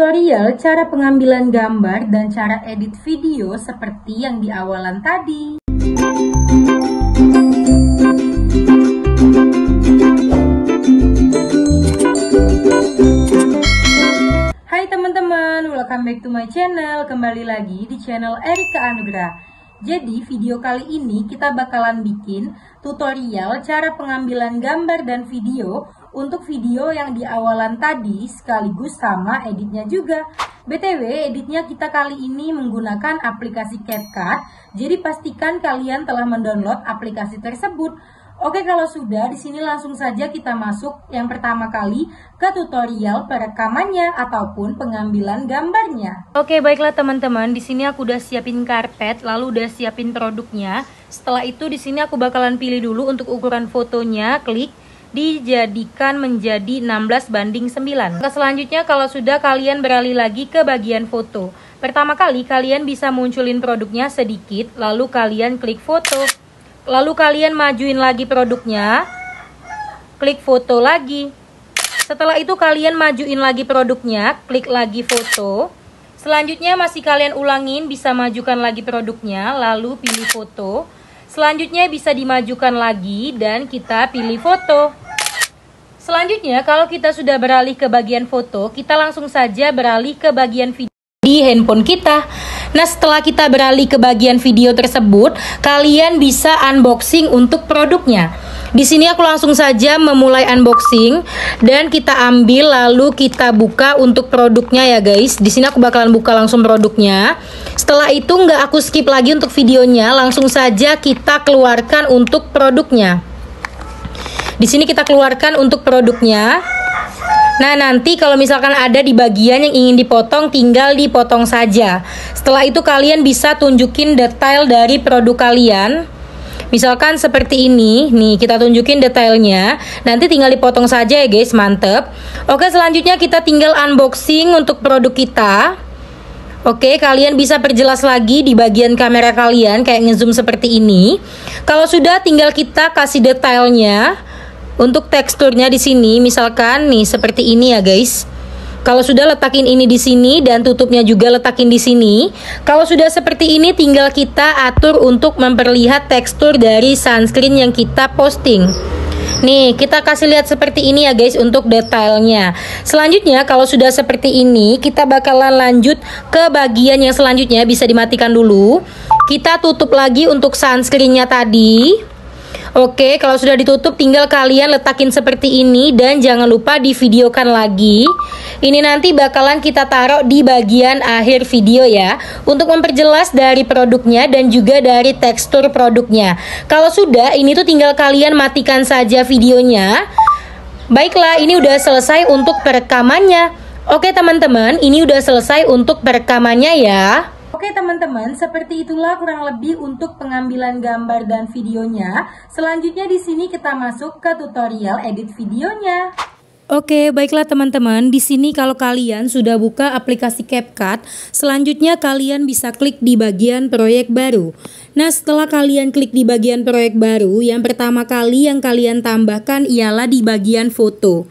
tutorial cara pengambilan gambar dan cara edit video seperti yang di awalan tadi. Hai teman-teman, welcome back to my channel. Kembali lagi di channel Erika Anugrah. Jadi video kali ini kita bakalan bikin tutorial cara pengambilan gambar dan video untuk video yang di awalan tadi sekaligus sama editnya juga. BTW, editnya kita kali ini menggunakan aplikasi CapCut, jadi pastikan kalian telah mendownload aplikasi tersebut. Oke, kalau sudah, di sini langsung saja kita masuk yang pertama kali ke tutorial perekamannya ataupun pengambilan gambarnya. Oke, baiklah teman-teman, di sini aku udah siapin karpet, lalu udah siapin produknya. Setelah itu di sini aku bakalan pilih dulu untuk ukuran fotonya, klik dijadikan menjadi 16 banding 9. Selanjutnya kalau sudah kalian beralih lagi ke bagian foto. Pertama kali kalian bisa munculin produknya sedikit, lalu kalian klik foto. Lalu kalian majuin lagi produknya, klik foto lagi. Setelah itu kalian majuin lagi produknya, klik lagi foto. Selanjutnya masih kalian ulangin, bisa majukan lagi produknya, lalu pilih foto. Selanjutnya bisa dimajukan lagi dan kita pilih foto. Selanjutnya kalau kita sudah beralih ke bagian foto, kita langsung saja beralih ke bagian video di handphone kita. Nah, setelah kita beralih ke bagian video tersebut, kalian bisa unboxing untuk produknya. Di sini aku langsung saja memulai unboxing dan kita ambil lalu kita buka untuk produknya ya guys. Di sini aku bakalan buka langsung produknya. Setelah itu nggak aku skip lagi untuk videonya, langsung saja kita keluarkan untuk produknya. Di sini kita keluarkan untuk produknya. Nah, nanti kalau misalkan ada di bagian yang ingin dipotong, tinggal dipotong saja. Setelah itu kalian bisa tunjukin detail dari produk kalian. Misalkan seperti ini, nih kita tunjukin detailnya. Nanti tinggal dipotong saja ya guys, mantep. Oke, selanjutnya kita tinggal unboxing untuk produk kita. Oke, kalian bisa perjelas lagi di bagian kamera kalian kayak ngezoom seperti ini. Kalau sudah tinggal kita kasih detailnya. Untuk teksturnya di sini misalkan nih seperti ini ya guys. Kalau sudah letakin ini di sini dan tutupnya juga letakin di sini. Kalau sudah seperti ini tinggal kita atur untuk memperlihat tekstur dari sunscreen yang kita posting. Nih, kita kasih lihat seperti ini ya guys untuk detailnya. Selanjutnya kalau sudah seperti ini, kita bakalan lanjut ke bagian yang selanjutnya bisa dimatikan dulu. Kita tutup lagi untuk sunscreennya tadi. Oke, kalau sudah ditutup tinggal kalian letakin seperti ini dan jangan lupa divideokan lagi. Ini nanti bakalan kita taruh di bagian akhir video ya untuk memperjelas dari produknya dan juga dari tekstur produknya. Kalau sudah, ini tuh tinggal kalian matikan saja videonya. Baiklah, ini udah selesai untuk perekamannya. Oke teman-teman, ini udah selesai untuk perekamannya ya. Oke teman-teman, seperti itulah kurang lebih untuk pengambilan gambar dan videonya. Selanjutnya di sini kita masuk ke tutorial edit videonya. Oke, baiklah teman-teman. Di sini kalau kalian sudah buka aplikasi CapCut, selanjutnya kalian bisa klik di bagian proyek baru. Nah, setelah kalian klik di bagian proyek baru, yang pertama kali yang kalian tambahkan ialah di bagian foto.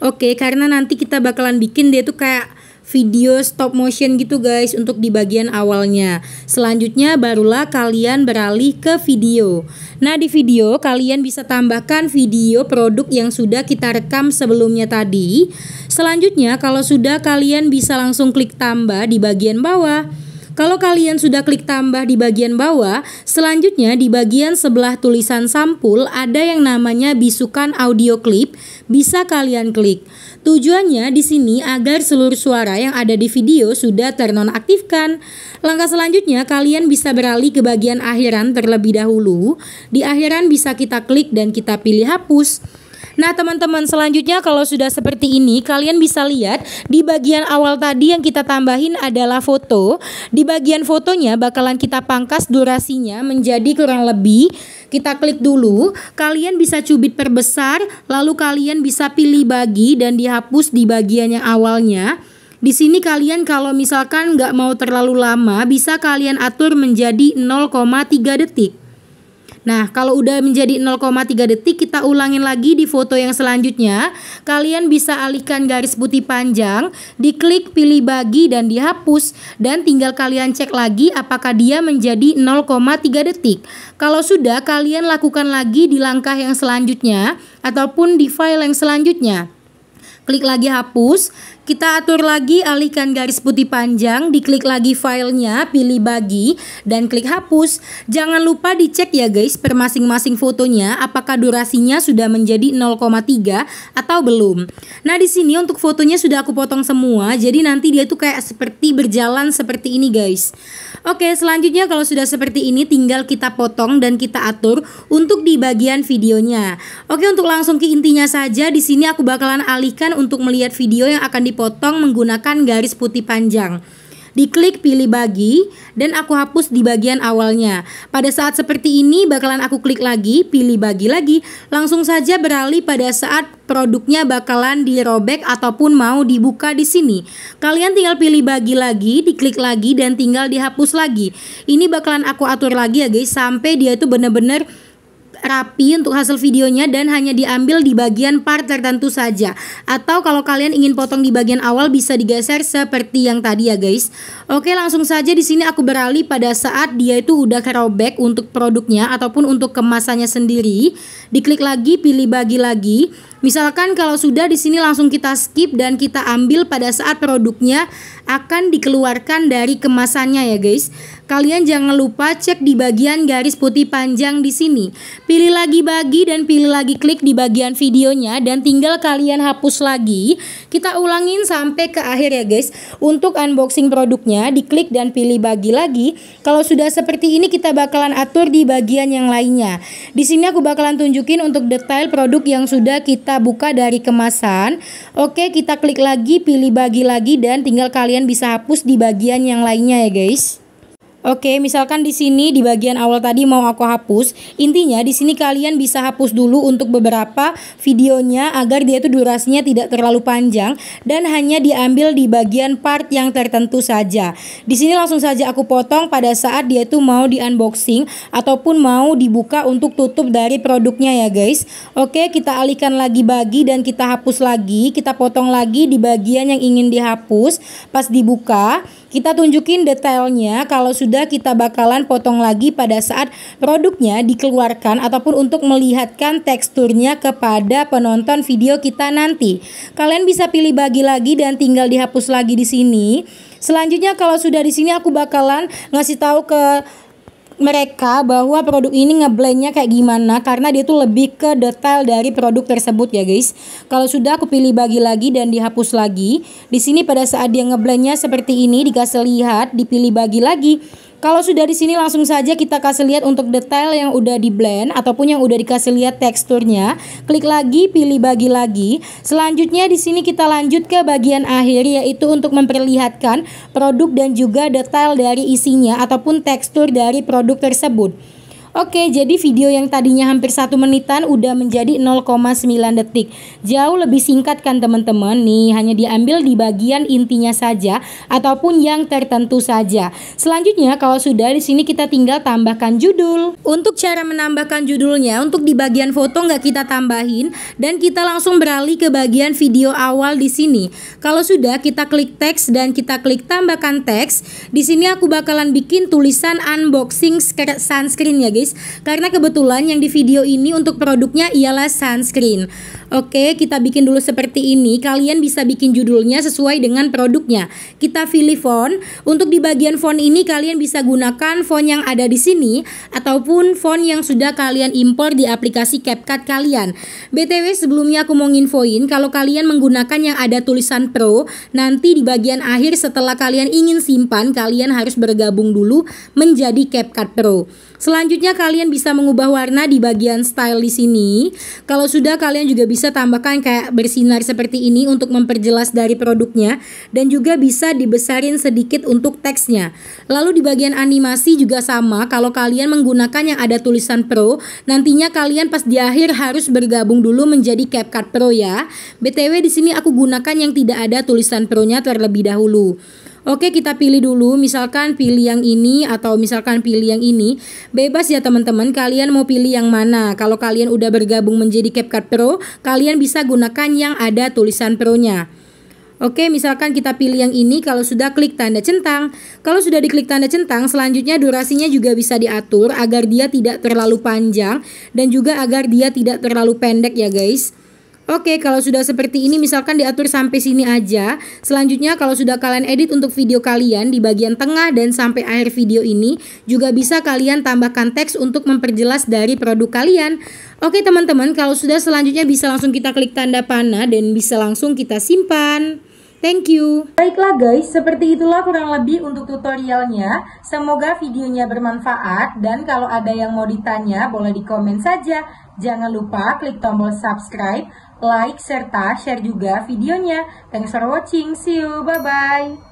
Oke, karena nanti kita bakalan bikin dia tuh kayak video stop motion gitu guys untuk di bagian awalnya. Selanjutnya barulah kalian beralih ke video. Nah di video kalian bisa tambahkan video produk yang sudah kita rekam sebelumnya tadi. Selanjutnya kalau sudah kalian bisa langsung klik tambah di bagian bawah. Kalau kalian sudah klik tambah di bagian bawah, selanjutnya di bagian sebelah tulisan sampul ada yang namanya bisukan audio clip, bisa kalian klik. Tujuannya di sini agar seluruh suara yang ada di video sudah ternonaktifkan. Langkah selanjutnya kalian bisa beralih ke bagian akhiran terlebih dahulu. Di akhiran bisa kita klik dan kita pilih hapus. Nah, teman-teman, selanjutnya kalau sudah seperti ini, kalian bisa lihat di bagian awal tadi yang kita tambahin adalah foto. Di bagian fotonya bakalan kita pangkas durasinya menjadi kurang lebih kita klik dulu. Kalian bisa cubit perbesar, lalu kalian bisa pilih bagi dan dihapus di bagian yang awalnya. Di sini kalian kalau misalkan nggak mau terlalu lama, bisa kalian atur menjadi 0,3 detik. Nah, kalau udah menjadi 0,3 detik, kita ulangin lagi di foto yang selanjutnya. Kalian bisa alihkan garis putih panjang, diklik pilih bagi dan dihapus, dan tinggal kalian cek lagi apakah dia menjadi 0,3 detik. Kalau sudah, kalian lakukan lagi di langkah yang selanjutnya ataupun di file yang selanjutnya. Klik lagi hapus, kita atur lagi alihkan garis putih panjang, diklik lagi filenya, pilih bagi, dan klik hapus. Jangan lupa dicek ya guys per masing-masing fotonya apakah durasinya sudah menjadi 0,3 atau belum. Nah di sini untuk fotonya sudah aku potong semua, jadi nanti dia tuh kayak seperti berjalan seperti ini guys. Oke, selanjutnya kalau sudah seperti ini tinggal kita potong dan kita atur untuk di bagian videonya. Oke, untuk langsung ke intinya saja di sini aku bakalan alihkan untuk melihat video yang akan dipotong menggunakan garis putih panjang. Diklik pilih bagi dan aku hapus di bagian awalnya. Pada saat seperti ini bakalan aku klik lagi, pilih bagi lagi. Langsung saja beralih pada saat produknya bakalan dirobek ataupun mau dibuka di sini. Kalian tinggal pilih bagi lagi, diklik lagi dan tinggal dihapus lagi. Ini bakalan aku atur lagi ya guys sampai dia itu benar-benar rapi untuk hasil videonya dan hanya diambil di bagian part tertentu saja. Atau kalau kalian ingin potong di bagian awal bisa digeser seperti yang tadi ya guys. Oke, langsung saja di sini aku beralih pada saat dia itu udah kerobek untuk produknya ataupun untuk kemasannya sendiri. Diklik lagi, pilih bagi lagi. Misalkan kalau sudah di sini langsung kita skip dan kita ambil pada saat produknya akan dikeluarkan dari kemasannya ya guys. Kalian jangan lupa cek di bagian garis putih panjang di sini. Pilih lagi bagi dan pilih lagi klik di bagian videonya dan tinggal kalian hapus lagi. Kita ulangin sampai ke akhir ya guys. Untuk unboxing produknya diklik dan pilih bagi lagi. Kalau sudah seperti ini kita bakalan atur di bagian yang lainnya. Di sini aku bakalan tunjukin untuk detail produk yang sudah kita buka dari kemasan. Oke, kita klik lagi, pilih bagi lagi dan tinggal kalian bisa hapus di bagian yang lainnya ya guys. Oke, misalkan di sini di bagian awal tadi mau aku hapus. Intinya di sini kalian bisa hapus dulu untuk beberapa videonya agar dia itu durasinya tidak terlalu panjang dan hanya diambil di bagian part yang tertentu saja. Di sini langsung saja aku potong pada saat dia itu mau di unboxing ataupun mau dibuka untuk tutup dari produknya ya guys. Oke, kita alihkan lagi bagi dan kita hapus lagi, kita potong lagi di bagian yang ingin dihapus. Pas dibuka, kita tunjukin detailnya kalau sudah juga kita bakalan potong lagi pada saat produknya dikeluarkan ataupun untuk melihatkan teksturnya kepada penonton video kita nanti. Kalian bisa pilih bagi lagi dan tinggal dihapus lagi di sini. Selanjutnya kalau sudah di sini aku bakalan ngasih tahu ke mereka bahwa produk ini ngeblendnya kayak gimana karena dia tuh lebih ke detail dari produk tersebut ya guys. Kalau sudah aku pilih bagi lagi dan dihapus lagi. Di sini pada saat dia ngeblendnya seperti ini dikasih lihat, dipilih bagi lagi. Kalau sudah di sini langsung saja kita kasih lihat untuk detail yang udah di blend ataupun yang udah dikasih lihat teksturnya. Klik lagi, pilih bagi lagi. Selanjutnya di sini kita lanjut ke bagian akhir yaitu untuk memperlihatkan produk dan juga detail dari isinya ataupun tekstur dari produk tersebut. Oke, jadi video yang tadinya hampir satu menitan udah menjadi 0,9 detik. Jauh lebih singkat kan teman-teman nih, hanya diambil di bagian intinya saja ataupun yang tertentu saja. Selanjutnya kalau sudah di sini kita tinggal tambahkan judul. Untuk cara menambahkan judulnya, untuk di bagian foto nggak kita tambahin dan kita langsung beralih ke bagian video awal di sini. Kalau sudah kita klik teks dan kita klik tambahkan teks. Di sini aku bakalan bikin tulisan unboxing sunscreen ya guys guys karena kebetulan yang di video ini untuk produknya ialah sunscreen. Oke, kita bikin dulu seperti ini. Kalian bisa bikin judulnya sesuai dengan produknya. Kita pilih font. Untuk di bagian font ini kalian bisa gunakan font yang ada di sini ataupun font yang sudah kalian impor di aplikasi CapCut kalian. BTW sebelumnya aku mau nginfoin kalau kalian menggunakan yang ada tulisan pro, nanti di bagian akhir setelah kalian ingin simpan kalian harus bergabung dulu menjadi CapCut Pro. Selanjutnya kalian bisa mengubah warna di bagian style di sini. Kalau sudah kalian juga bisa tambahkan kayak bersinar seperti ini untuk memperjelas dari produknya dan juga bisa dibesarin sedikit untuk teksnya. Lalu di bagian animasi juga sama. Kalau kalian menggunakan yang ada tulisan Pro, nantinya kalian pas di akhir harus bergabung dulu menjadi CapCut Pro ya. BTW di sini aku gunakan yang tidak ada tulisan Pro-nya terlebih dahulu. Oke, kita pilih dulu. Misalkan pilih yang ini atau misalkan pilih yang ini. Bebas ya teman-teman, kalian mau pilih yang mana. Kalau kalian udah bergabung menjadi CapCut Pro, kalian bisa gunakan yang ada tulisan Pro-nya. Oke, misalkan kita pilih yang ini kalau sudah klik tanda centang. Kalau sudah diklik tanda centang, selanjutnya durasinya juga bisa diatur agar dia tidak terlalu panjang dan juga agar dia tidak terlalu pendek ya guys. Oke, kalau sudah seperti ini misalkan diatur sampai sini aja. Selanjutnya kalau sudah kalian edit untuk video kalian di bagian tengah dan sampai akhir video ini juga bisa kalian tambahkan teks untuk memperjelas dari produk kalian. Oke teman-teman, kalau sudah selanjutnya bisa langsung kita klik tanda panah dan bisa langsung kita simpan. Thank you. Baiklah guys, seperti itulah kurang lebih untuk tutorialnya. Semoga videonya bermanfaat dan kalau ada yang mau ditanya boleh di komen saja. Jangan lupa klik tombol subscribe like, serta share juga videonya. Thanks for watching. See you. Bye-bye.